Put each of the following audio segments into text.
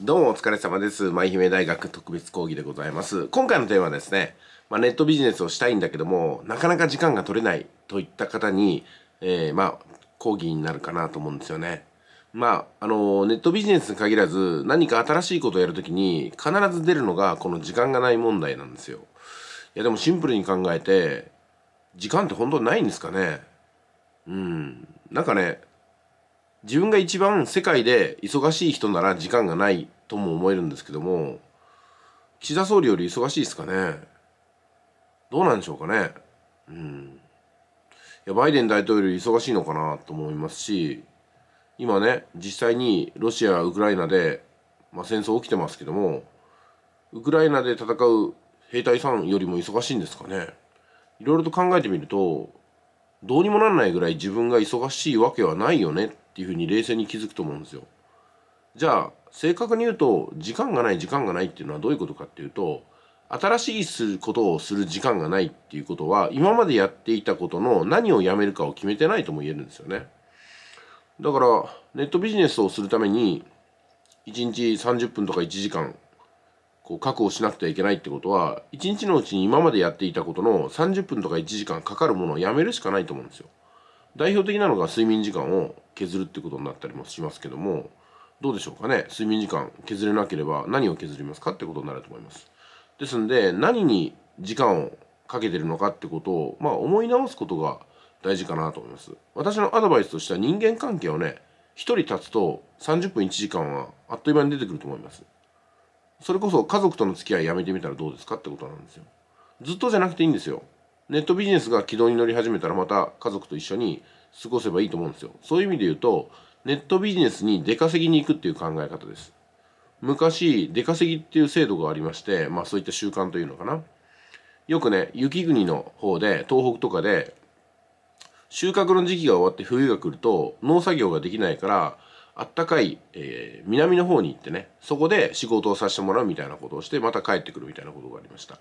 どうもお疲れ様です。舞姫大学特別講義でございます。今回のテーマはですね、まあ、ネットビジネスをしたいんだけども、なかなか時間が取れないといった方に、えー、まあ、講義になるかなと思うんですよね。まあ、あの、ネットビジネスに限らず、何か新しいことをやるときに、必ず出るのが、この時間がない問題なんですよ。いや、でもシンプルに考えて、時間って本当ないんですかねうん。なんかね、自分が一番世界で忙しい人なら時間がないとも思えるんですけども、岸田総理より忙しいですかね。どうなんでしょうかね。うん。いや、バイデン大統領より忙しいのかなと思いますし、今ね、実際にロシア、ウクライナで、まあ、戦争起きてますけども、ウクライナで戦う兵隊さんよりも忙しいんですかね。いろいろと考えてみると、どうにもなんないぐらい自分が忙しいわけはないよねていうふうに冷静に気づくと思うんですよ。じゃあ正確に言うと時間がない時間がないっていうのはどういうことかっていうと新しいすることをする時間がないっていうことは今までやっていたことの何をやめるかを決めてないとも言えるんですよね。だからネットビジネスをするために1日30分とか1時間こう確保しなくてはいけないってことは1日のうちに今までやっていたことの30分とか1時間かかるものをやめるしかないと思うんですよ。代表的なのが睡眠時間を削るってことになったりもしますけどもどうでしょうかね睡眠時間削れなければ何を削りますかってことになると思いますですんで何に時間をかけてるのかってことをまあ思い直すことが大事かなと思います私のアドバイスとしては人間関係をね1人立つと30分1時間はあっという間に出てくると思いますそれこそ家族との付き合いやめてみたらどうですかってことなんですよずっとじゃなくていいんですよネットビジネスが軌道に乗り始めたらまた家族と一緒に過ごせばいいと思うんですよそういう意味で言うとネットビジネスに出稼ぎに行くっていう考え方です昔出稼ぎっていう制度がありましてまあそういった習慣というのかなよくね雪国の方で東北とかで収穫の時期が終わって冬が来ると農作業ができないからあったかい、えー、南の方に行ってねそこで仕事をさせてもらうみたいなことをしてまた帰ってくるみたいなことがありました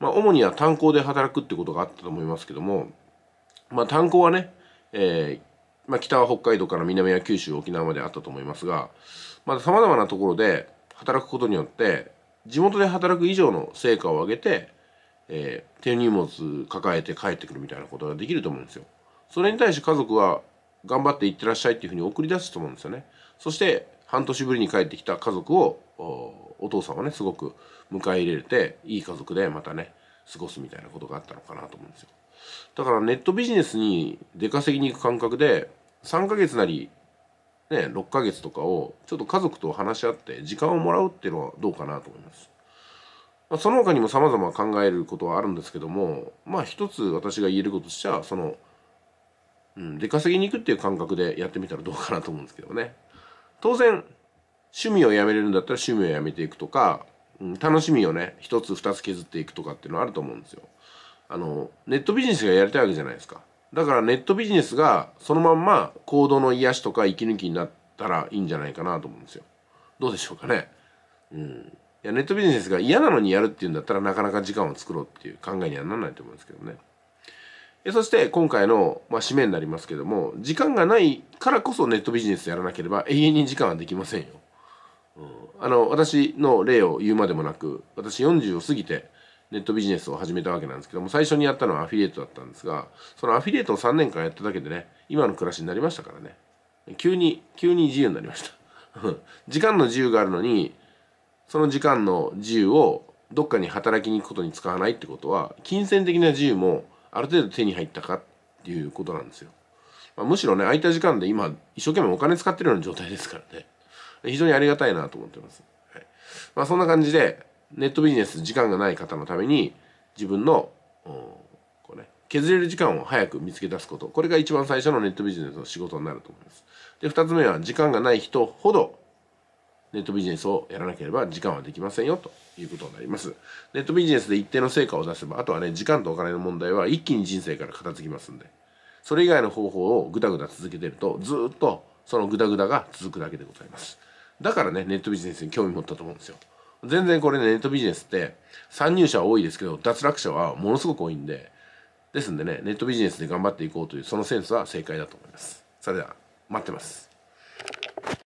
まあ主には炭鉱で働くってことがあったと思いますけどもまあ炭鉱はねえー、まあ、北は北海道から南は九州沖縄まであったと思いますがまださまざまなところで働くことによって地元で働く以上の成果を上げて、えー、手荷物抱えて帰ってくるみたいなことができると思うんですよ。それに対して家族は頑張っていってらっしゃいっていうふうに送り出すと思うんですよね。そして半年ぶりに帰ってきた家族をお父さんはねすごく迎え入れていい家族でまたね過ごすみたいなことがあったのかなと思うんですよ。だからネットビジネスに出稼ぎに行く感覚で3ヶ月なり、ね、6ヶ月とかをちょっと家族と話し合って時間をもらうっていうのはどうかなと思います。まあ、その他にも様々考えることはあるんですけどもまあ一つ私が言えることとしてはその、うん、出稼ぎに行くっていう感覚でやってみたらどうかなと思うんですけどね。当然趣味をやめれるんだったら趣味をやめていくとか、うん、楽しみをね一つ二つ削っていくとかっていうのはあると思うんですよ。あのネットビジネスがやりたいわけじゃないですかだからネットビジネスがそのまんま行動の癒しとか息抜きになったらいいんじゃないかなと思うんですよどうでしょうかねうんいやネットビジネスが嫌なのにやるっていうんだったらなかなか時間を作ろうっていう考えにはならないと思うんですけどねそして今回の、まあ、締めになりますけども時間がないからこそネットビジネスやらなければ永遠に時間はできませんよ、うん、あの私の例を言うまでもなく私40を過ぎてネットビジネスを始めたわけなんですけども最初にやったのはアフィリエイトだったんですがそのアフィリエイトを3年間やっただけでね今の暮らしになりましたからね急に急に自由になりました 時間の自由があるのにその時間の自由をどっかに働きに行くことに使わないってことは金銭的な自由もある程度手に入ったかっていうことなんですよ、まあ、むしろね空いた時間で今一生懸命お金使ってるような状態ですからね非常にありがたいなと思ってます、はい、まあそんな感じでネットビジネス時間がない方のために自分の、うん、こうね、削れる時間を早く見つけ出すことこれが一番最初のネットビジネスの仕事になると思います。で2つ目は時間がない人ほどネットビジネスをやらなければ時間はできませんよということになります。ネットビジネスで一定の成果を出せばあとはね時間とお金の問題は一気に人生から片付きますんでそれ以外の方法をぐだぐだ続けてるとずっとそのぐだぐだが続くだけでございます。だからねネットビジネスに興味持ったと思うんですよ。全然これねネットビジネスって参入者は多いですけど脱落者はものすごく多いんでですんでねネットビジネスで頑張っていこうというそのセンスは正解だと思いますそれでは待ってます